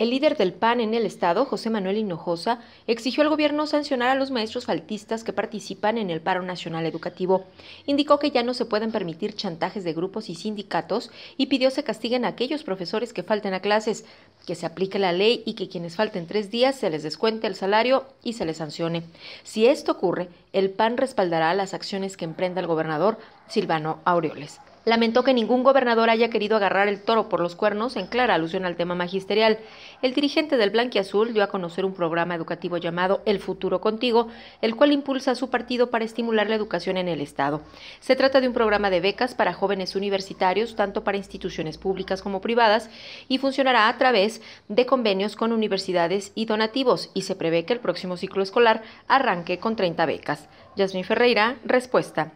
El líder del PAN en el Estado, José Manuel Hinojosa, exigió al gobierno sancionar a los maestros faltistas que participan en el paro nacional educativo. Indicó que ya no se pueden permitir chantajes de grupos y sindicatos y pidió se castiguen a aquellos profesores que falten a clases, que se aplique la ley y que quienes falten tres días se les descuente el salario y se les sancione. Si esto ocurre, el PAN respaldará las acciones que emprenda el gobernador Silvano Aureoles lamentó que ningún gobernador haya querido agarrar el toro por los cuernos en clara alusión al tema magisterial. El dirigente del Blanquiazul dio a conocer un programa educativo llamado El Futuro Contigo, el cual impulsa a su partido para estimular la educación en el Estado. Se trata de un programa de becas para jóvenes universitarios, tanto para instituciones públicas como privadas, y funcionará a través de convenios con universidades y donativos, y se prevé que el próximo ciclo escolar arranque con 30 becas. Yasmin Ferreira, respuesta.